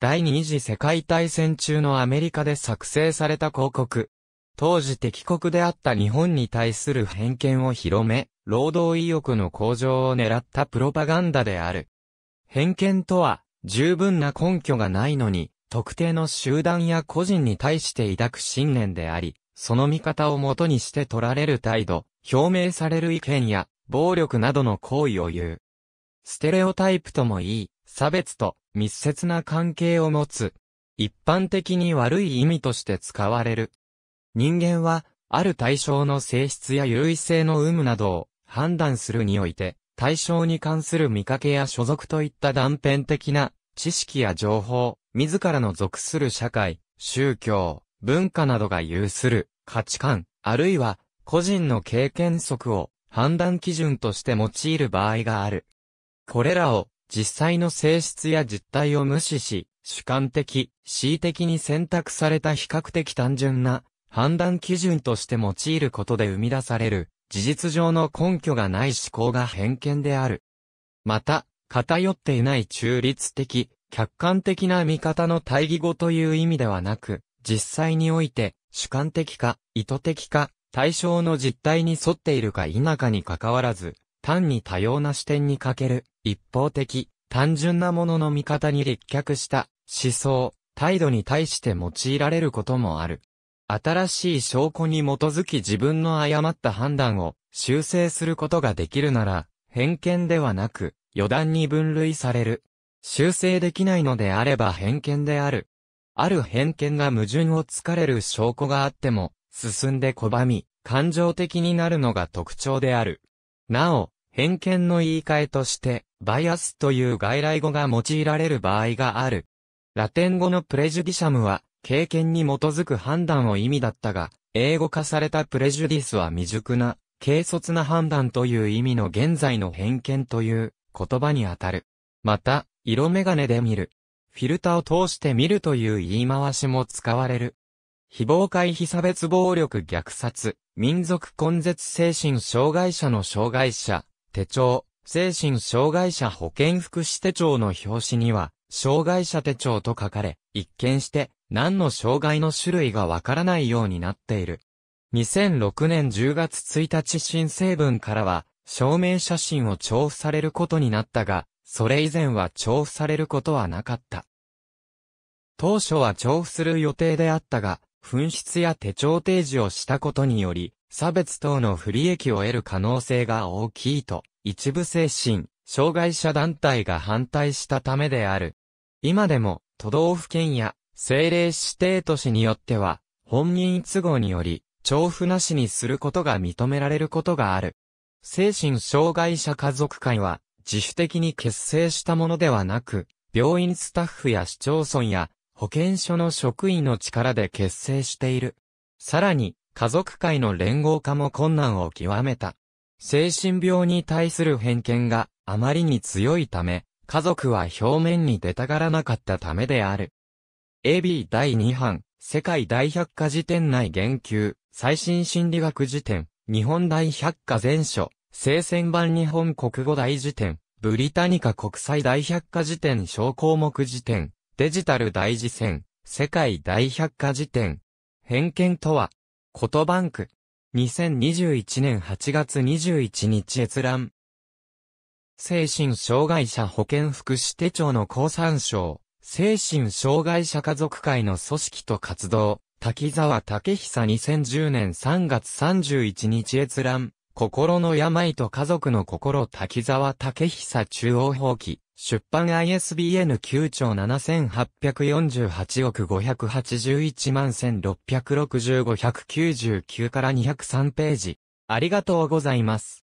第二次世界大戦中のアメリカで作成された広告。当時敵国であった日本に対する偏見を広め、労働意欲の向上を狙ったプロパガンダである。偏見とは、十分な根拠がないのに、特定の集団や個人に対して抱く信念であり、その見方をもとにして取られる態度、表明される意見や、暴力などの行為を言う。ステレオタイプとも言い、差別と密接な関係を持つ。一般的に悪い意味として使われる。人間は、ある対象の性質や優位性の有無などを判断するにおいて、対象に関する見かけや所属といった断片的な知識や情報、自らの属する社会、宗教、文化などが有する価値観、あるいは個人の経験則を判断基準として用いる場合がある。これらを実際の性質や実態を無視し、主観的、恣意的に選択された比較的単純な判断基準として用いることで生み出される、事実上の根拠がない思考が偏見である。また、偏っていない中立的、客観的な見方の対義語という意味ではなく、実際において、主観的か、意図的か、対象の実態に沿っているか否かに関わらず、単に多様な視点に欠ける、一方的、単純なものの見方に立脚した、思想、態度に対して用いられることもある。新しい証拠に基づき自分の誤った判断を修正することができるなら、偏見ではなく、余談に分類される。修正できないのであれば偏見である。ある偏見が矛盾をつかれる証拠があっても、進んで拒み、感情的になるのが特徴である。なお、偏見の言い換えとして、バイアスという外来語が用いられる場合がある。ラテン語のプレジュディシャムは、経験に基づく判断を意味だったが、英語化されたプレジュディスは未熟な、軽率な判断という意味の現在の偏見という言葉にあたる。また、色眼鏡で見る。フィルターを通して見るという言い回しも使われる。非暴回非差別暴力虐殺、民族根絶精神障害者の障害者、手帳、精神障害者保健福祉手帳の表紙には、障害者手帳と書かれ、一見して何の障害の種類がわからないようになっている。2006年10月1日新成分からは、証明写真を調布されることになったが、それ以前は調布されることはなかった。当初は調布する予定であったが、紛失や手帳提示をしたことにより、差別等の不利益を得る可能性が大きいと、一部精神、障害者団体が反対したためである。今でも、都道府県や政令指定都市によっては、本人都合により、調布なしにすることが認められることがある。精神障害者家族会は、自主的に結成したものではなく、病院スタッフや市町村や保健所の職員の力で結成している。さらに、家族会の連合化も困難を極めた。精神病に対する偏見があまりに強いため、家族は表面に出たがらなかったためである。AB 第2版、世界大百科辞典内言及、最新心理学辞典、日本大百科全書、聖戦版日本国語大辞典、ブリタニカ国際大百科辞典小項目辞典、デジタル大辞典、世界大百科辞典。偏見とは、ことバンク。2021年8月21日閲覧。精神障害者保健福祉手帳の交参省、精神障害者家族会の組織と活動、滝沢武久2010年3月31日閲覧。心の病と家族の心滝沢武久中央放棄、出版 ISBN 9兆7848億581万1665-199から203ページ。ありがとうございます。